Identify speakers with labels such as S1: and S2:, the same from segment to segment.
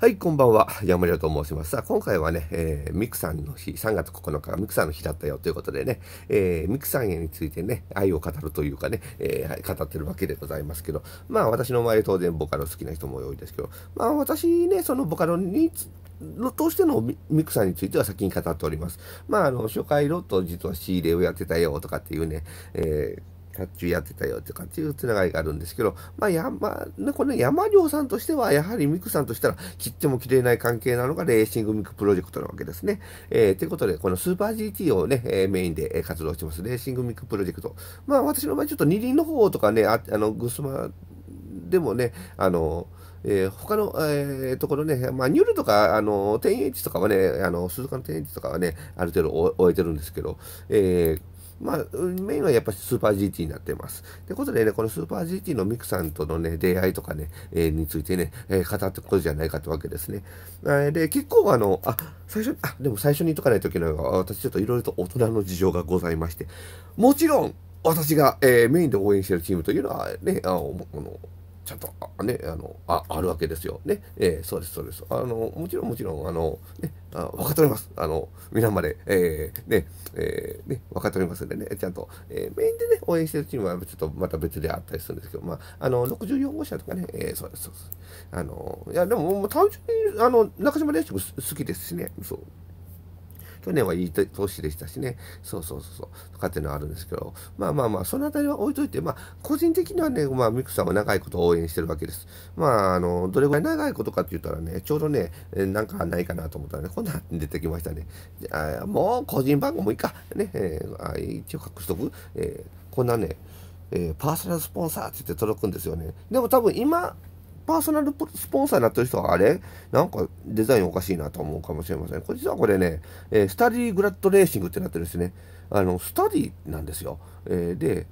S1: はい、こんばんは。山田と申します。さあ、今回はね、えー、ミクさんの日、3月9日がミクさんの日だったよということでね、えー、ミクさんへについてね、愛を語るというかね、えー、語ってるわけでございますけど、まあ私の前当然ボカロ好きな人も多いですけど、まあ私ね、そのボカロにのとしてのミクさんについては先に語っております。まああの、初回ロット実は仕入れをやってたよとかっていうね、えー卓球やってたよっていうつながりがあるんですけど、まあ山、この山亮さんとしては、やはりミクさんとしたら切っても切れない関係なのがレーシングミクプロジェクトなわけですね。えー、ということで、このスーパー GT をね、えー、メインで活動してます、レーシングミクプロジェクト。まあ私の場合ちょっと二輪の方とかね、ああの、グスマでもね、あの、えー、他の、えー、ところね、まあ、ニュルとか、あの、天ッジとかはね、あの、鈴鹿の天栄とかはね、ある程度終えてるんですけど、えー、まあ、メインはやっぱスーパー GT になってます。ということでね、このスーパー GT のミクさんとのね、出会いとかね、えー、についてね、えー、語ってことじゃないかってわけですね。えで、結構あの、あ、最初、あ、でも最初に言っとかないときのが、私ちょっといろいろと大人の事情がございまして、もちろん、私が、えー、メインで応援してるチームというのはね、あの、ちゃんとあ、ね、あのああるわけですよ。ね、えー、そうです、そうです。あのもちろん、もちろん、あの、ね、あ分かっております。あの皆まで、えー、ね、えー、ね、分かっておりますんでね、ちゃんと、えー、メインでね、応援してるチームはちょっとまた別であったりするんですけど、まあ、あの64号車とかね、えー、そうです、そうです。あのいや、でも、もう単純にあの中島レーシング好きですしね、そう。去年はいい年でしたしね、そうそうそうそう、とかっていうのはあるんですけど、まあまあまあ、そのあたりは置いといて、まあ、個人的にはね、まあ、ミクさんは長いこと応援してるわけです。まあ、あの、どれぐらい長いことかって言ったらね、ちょうどね、なんかないかなと思ったらね、こんなに出てきましたね。じゃあ、もう個人番号もいいか。ね、えー、一応隠しとく。えー、こんなね、えー、パーソナルスポンサーって言って届くんですよね。でも多分今、パーソナルスポンサーになってる人は、あれなんかデザインおかしいなと思うかもしれません。これ実はこれね、えー、スタディグラッドレーシングってなってるんですね。あの、スタディなんですよ。えー、で、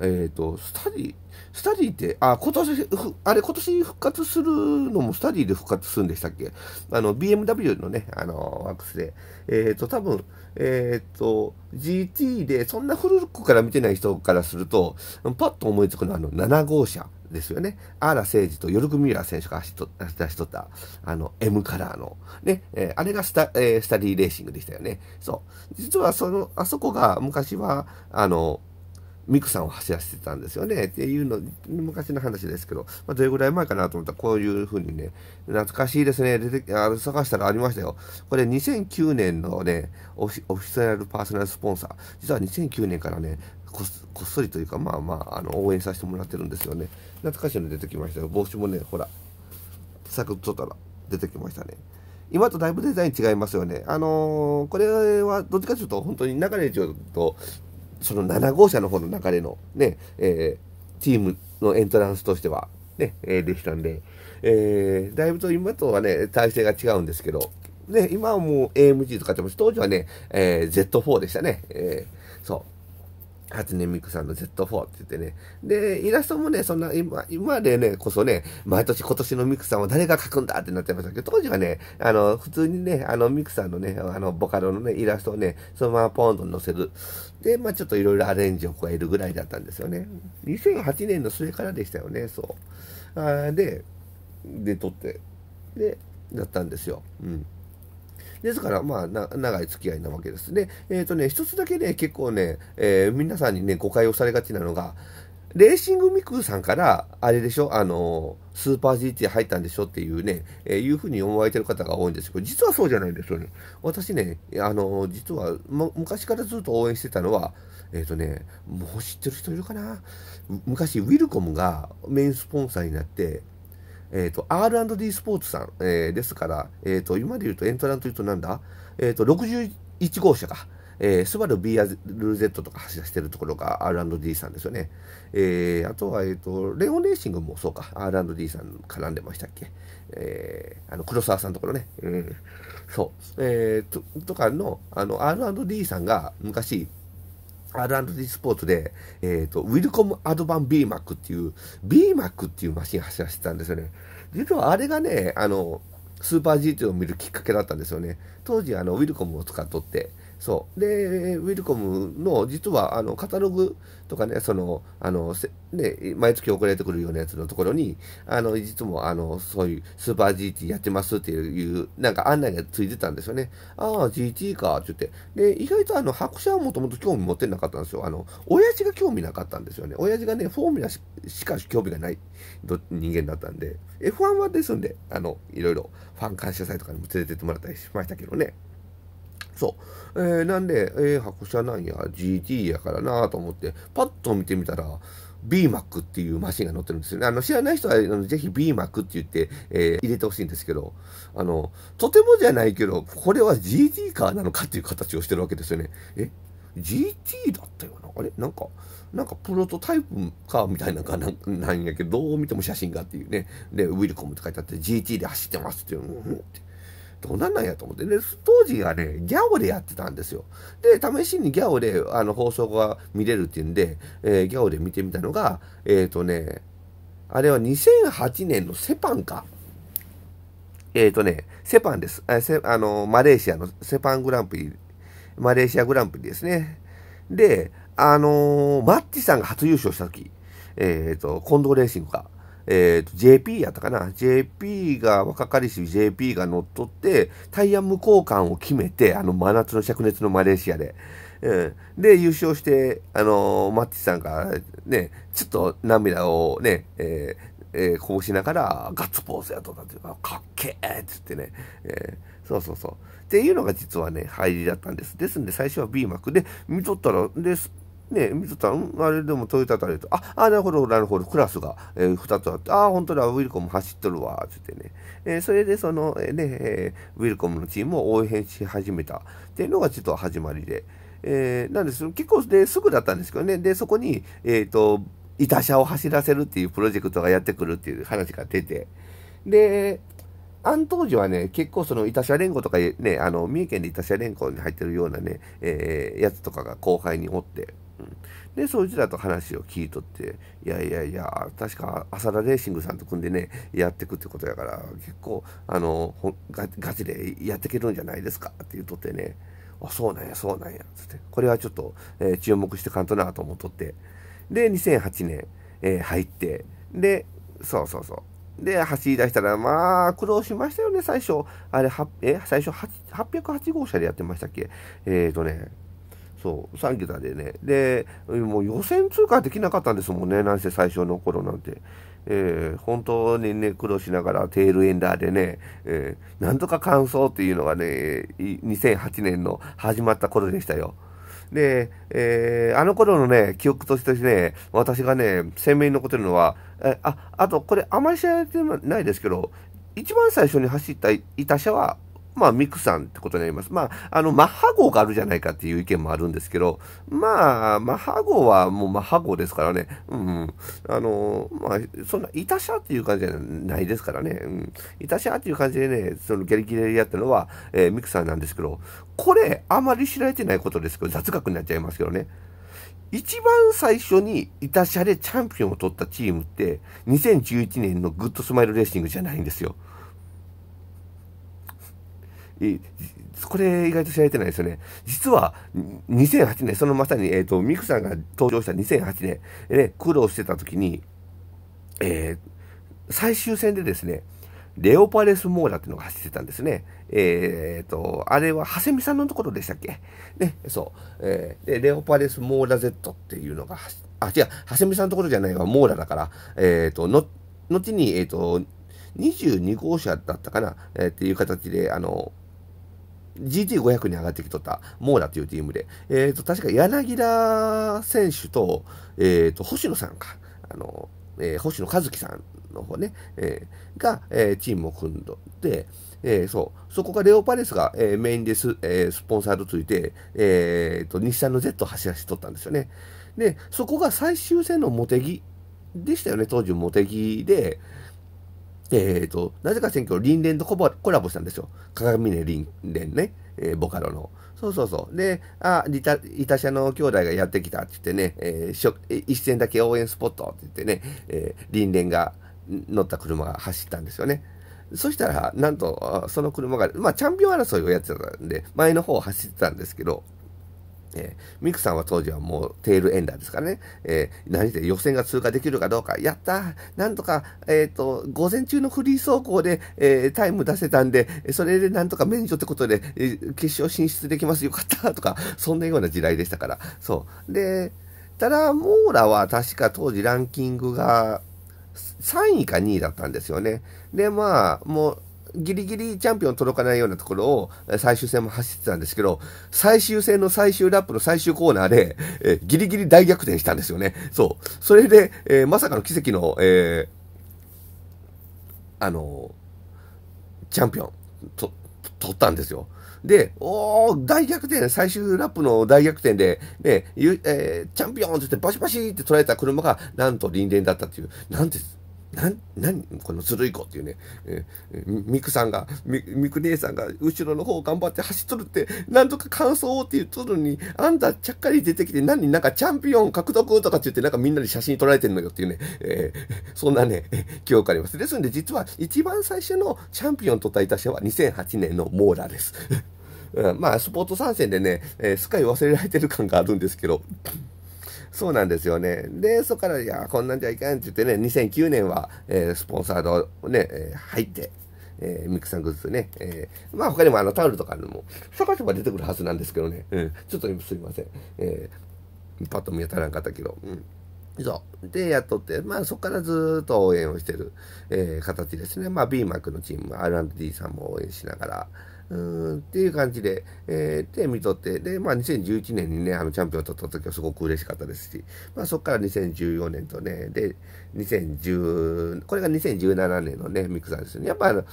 S1: えっ、ー、と、スタディ、スタディって、あ、今年、あれ、今年復活するのもスタディで復活するんでしたっけあの、BMW のね、あの、ワークスで。えっ、ー、と、多分、えっ、ー、と、GT で、そんな古くから見てない人からすると、パッと思いつくのは、あの、7号車ですよね。アーライジとヨルク・ミラー選手が走っと出しとった、あの、M カラーの、ね、えー、あれがスタ、えー、スタディレーシングでしたよね。そう。実は、その、あそこが昔は、あの、ミクさんを走らせてたんですよねっていうの昔の話ですけど、まあ、どれぐらい前かなと思ったらこういうふうにね懐かしいですね出てあの探したらありましたよこれ2009年のねオフィシャルパーソナルスポンサー実は2009年からねこっそりというかまあまああの応援させてもらってるんですよね懐かしいの出てきましたよ帽子もねほらサクッと取ったら出てきましたね今とだいぶデザイン違いますよね。あのー、これはどっちかというと本当に流れちゃうとその7号車の方の流れのね、えー、チームのエントランスとしては、ね、えー、できたんで、えー、だいぶと今とはね、体制が違うんですけど、ね、今はもう AMG 使ってます。当時はね、えー、Z4 でしたね。えー、そう。初音ミクさんの Z4 って言ってね。で、イラストもね、そんな、今、今でね、こそね、毎年今年のミクさんは誰が描くんだってなってましたけど、当時はね、あの、普通にね、あの、ミクさんのね、あの、ボカロのね、イラストをね、そのままポーンと載せる。で、まあちょっといろいろアレンジを加えるぐらいだったんですよね。2008年の末からでしたよね、そう。あで、で、撮って、で、だったんですよ。うん。ですから、まあ、長い付き合いなわけです。で、えっ、ー、とね、一つだけね、結構ね、えー、皆さんにね、誤解をされがちなのが、レーシングミクさんから、あれでしょ、あのー、スーパー GT 入ったんでしょっていうね、えー、いうふうに思われてる方が多いんですけど、実はそうじゃないんですよね。私ね、あのー、実は、ま、昔からずっと応援してたのは、えっ、とね、もう知ってる人いるかな昔、ウィルコムがメインスポンサーになって、えー、と、R&D スポーツさん、えー、ですから、えっ、ー、と、今で言うとエントランというとなんだえっ、と、61号車か。えー、スバル BRZ とか走らせてるところが R&D さんですよね。えー、あとは、えっ、ー、と、レオンレーシングもそうか、R&D さん絡んでましたっけ。えー、あの、黒沢さんのところね。うん。そう。えー、と、とかの、あの、R&D さんが昔、R&D スポーツで、えっ、ー、と、ウィルコムアドバン BMAC っていう、BMAC っていうマシン走らせてたんですよね。実はあれがね、あの、スーパー GT を見るきっかけだったんですよね。当時、あの、ウィルコムを使っとって、そう。で、ウィルコムの、実は、あの、カタログとかね、その、あの、ね、毎月送られてくるようなやつのところに、あの、実も、あの、そういう、スーパー GT やってますっていう、なんか案内がついてたんですよね。ああ、GT か、って言って。で、意外と、あの、白車はもともと興味持ってなかったんですよ。あの、親父が興味なかったんですよね。親父がね、フォーミュラしか興味がない人間だったんで、F1 はですんで、あの、いろいろ、ファン感謝祭とかにも連れてってもらったりしましたけどね。そう。えー、なんで、えー、箱車なんや、GT やからなと思って、パッと見てみたら、BMAC っていうマシンが乗ってるんですよね。あの、知らない人は、あのぜひ BMAC って言って、えー、入れてほしいんですけど、あの、とてもじゃないけど、これは GT カーなのかっていう形をしてるわけですよね。え GT だったよな。あれなんか、なんかプロトタイプかみたいなかななんやけど、どう見ても写真がっていうね。で、ウィルコムって書いてあって GT で走ってますっていう。どうなんなんやと思って。で、当時はね、ギャオでやってたんですよ。で、試しにギャオで、あの、放送が見れるっていうんで、えー、ギャオで見てみたのが、えっ、ー、とね、あれは2008年のセパンか。えっ、ー、とね、セパンです。あセあの、マレーシアのセパングランプリ、マレーシアグランプリですね。で、あのー、マッチさんが初優勝した時、えっ、ー、と、近藤レーシングか。えーと、JP やったかな ?JP が、若かりし JP が乗っ取って、タイヤ無交換を決めて、あの、真夏の灼熱のマレーシアで。うん、で、優勝して、あのー、マッチさんが、ね、ちょっと涙をね、えー、えー、こぼしながら、ガッツポーズやっとたっていうか、かっけーっつってね、えー、そうそうそう。っていうのが実はね、入りだったんです。ですんで、最初は B 幕で、見とったら、です、ね、見とったあれでもトヨタとあれと、あ、あ、なるほど、なるほど、クラスが、えー、2つあって、あ、本当だ、ウィルコム走っとるわ、つってね。えー、それでその、えー、ね、えー、ウィルコムのチームを応援し始めたっていうのがちょっと始まりで。えー、なんです結構ね、すぐだったんですけどね。で、そこに、えっ、ー、と、板車を走らせるっていうプロジェクトがやってくるっていう話が出て。で、あの当時はね、結構その、イタシャ連合とかね、あの、三重県でイタシャ連合に入ってるようなね、えー、やつとかが後輩におって、うん、で、そいつらと話を聞いとって、いやいやいや、確か、浅田レーシングさんと組んでね、やってくってことやから、結構、あの、ガガチでやっていけるんじゃないですかって言うとってね、あ、そうなんや、そうなんや、つって、これはちょっと、えー、注目してかんとなと思っとって、で、2008年、えー、入って、で、そうそうそう、で、走り出したら、まあ、苦労しましたよね、最初。あれ、はえ最初808号車でやってましたっけえっ、ー、とね、そう、3桁でね。で、もう予選通過できなかったんですもんね、なんせ最初の頃なんて。えー、本当にね、苦労しながらテールエンダーでね、えー、なんとか完走っていうのがね、2008年の始まった頃でしたよ。で、えー、あの頃のね、記憶としてね、私がね、鮮明に残ってるのは、えあ、あと、これあまり知られてないですけど、一番最初に走ったいた車はまあ、ミクさんってことになります。まあ、あの、マッハ号があるじゃないかっていう意見もあるんですけど、まあ、マッハ号はもうマッハ号ですからね、うん、うん、あの、まあ、そんな、いたしゃっていう感じじゃないですからね、うん、いたしゃっていう感じでね、そのギャリギリやったのは、えー、ミクさんなんですけど、これ、あまり知られてないことですけど、雑学になっちゃいますけどね。一番最初にいたシャでチャンピオンを取ったチームって、2011年のグッドスマイルレーシングじゃないんですよ。これ意外と知られてないですよね。実は、2008年、そのまさに、えっ、ー、と、ミクさんが登場した2008年、ね、苦労してた時に、えー、最終戦でですね、レオパレスモーラっていうのが走ってたんですね。えっ、ー、と、あれは、長谷美さんのところでしたっけね、そう。えー、で、レオパレスモーラ Z っていうのが、あ、違う、長谷美さんのところじゃないわ、モーラだから、えっ、ー、と、の、後に、えっ、ー、と、22号車だったかな、えー、っていう形で、あの、GT500 に上がってきとった、モーラというチームで、えっ、ー、と、確か柳田選手と、えっ、ー、と、星野さんか、あの、えー、星野和樹さんの方ね、えー、が、えー、チームを組んどって、えー、そう、そこがレオパレスが、えー、メインです、えー、スポンサーとついて、えっ、ー、と、日産の Z を走らせとったんですよね。で、そこが最終戦の茂木でしたよね、当時茂木で、えっ、ー、と、なぜか選挙、林連とコラボしたんですよ。鏡峰林連ね、えー、ボカロの。そうそうそう。で、あ、リタ、イタシャの兄弟がやってきたって言ってね、えー、しょ一戦だけ応援スポットって言ってね、えー、林連が乗った車が走ったんですよね。そしたら、なんと、その車が、まあ、チャンピオン争いをやってたんで、前の方を走ってたんですけど、えー、ミクさんは当時はもうテールエンダーですからね、えー、何で予選が通過できるかどうか、やったなんとか、えっ、ー、と、午前中のフリー走行で、えー、タイム出せたんで、それでなんとか免除ってことで、えー、決勝進出できます、よかったとか、そんなような時代でしたから、そう。で、ただ、モーラは確か当時ランキングが3位か2位だったんですよね。で、まあ、もう、ギリギリチャンピオン届かないようなところを最終戦も走ってたんですけど、最終戦の最終ラップの最終コーナーで、えギリギリ大逆転したんですよね。そう。それで、えー、まさかの奇跡の、えー、あのチャンピオン、と、取ったんですよ。で、おお大逆転、最終ラップの大逆転で、ね、えー、チャンピオンって言ってバシバシって捉えた車が、なんと輪廻だったっていう、なんす。なん何このずるい子っていうね、えー、ミクさんがミク姉さんが後ろの方頑張って走っとるってなんとか感想をって言っとるのにあんたちゃっかり出てきて何なんかチャンピオン獲得とかって言ってなんかみんなで写真撮られてんのよっていうね、えー、そんなね記憶ありますですんで実は一番最初のチャンピオンと対た人は2008年のモーラです うん、まあスポーツ参戦でね、えー、すっかり忘れられてる感があるんですけどそうなんですよね。で、そこから、いや、こんなんじゃいかんって言ってね、2009年は、えー、スポンサードね、えー、入って、えー、ミックさんグッズね、えー、まあ他にもあのタオルとかも探せば出てくるはずなんですけどね、うん、ちょっとすいません、えー、パッと見当たらんかったけど、うん。そうで、やっとって、まあそこからずっと応援をしてる、えー、形ですね。まあ B マークのチーム、R&D さんも応援しながら、うんっていう感じで、えー、で、見とって、で、まあ、2011年にね、あの、チャンピオンを取った時はすごく嬉しかったですし、まあ、そこから2014年とね、で、2010、これが2017年のね、ミクさんですよね。やっぱ、あの、不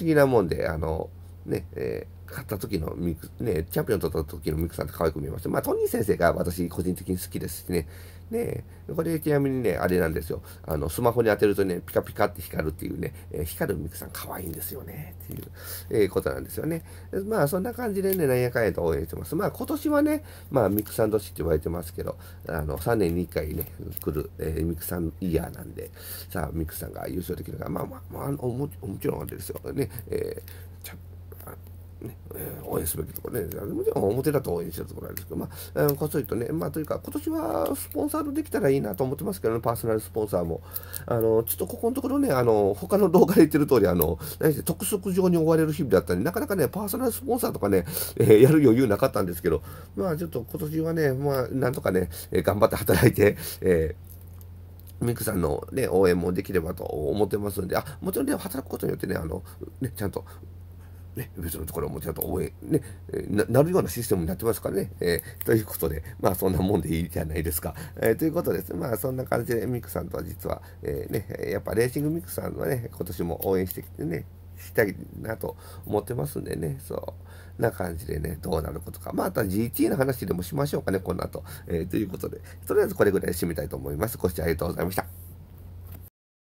S1: 思議なもんで、あの、ね、えー勝った時のミク、ね、チャンピオン取った時のミクさんって可愛く見えました。まあ、トニー先生が私個人的に好きですしね、ねこれちなみにね、あれなんですよ。あの、スマホに当てるとね、ピカピカって光るっていうね、えー、光るミクさん可愛いんですよね、っていう、えー、ことなんですよね。まあ、そんな感じでね、なんやかんやと応援してます。まあ、今年はね、まあ、ミクさん年って言われてますけど、あの、3年に1回ね、来る、えー、ミクさんイヤーなんで、さあ、ミクさんが優勝できるから、まあまあ、まあ、ももちろんあれですよ。ね、えーねえ応援すべきところね、でも表だと応援してるところなんですけど、まあ、こっそりとね、まあ、というか、今年はスポンサードできたらいいなと思ってますけどね、パーソナルスポンサーも。あの、ちょっとここのところね、あの、他の動画で言ってる通り、あの、何し上に追われる日々だったんで、なかなかね、パーソナルスポンサーとかね、えー、やる余裕なかったんですけど、まあ、ちょっと今年はね、まあ、なんとかね、え頑張って働いて、えーミクさんの、ね、応援もできればと思ってますんで、あもちろんね、働くことによってね、あのねちゃんとね、別のところもちゃんと応援、ね、ななるようなシステムになってますからね。えー、ということで、まあそんなもんでいいじゃないですか。えー、ということです、ね、まあそんな感じでミクさんとは実は、えー、ね、やっぱレーシングミクさんはね、今年も応援してきてね、したいなと思ってますんでね、そう、な感じでね、どうなることか。まあ、あとは GT の話でもしましょうかね、この後。えー、ということで、とりあえずこれぐらいで締めたいと思います。ご視聴ありがとうございました。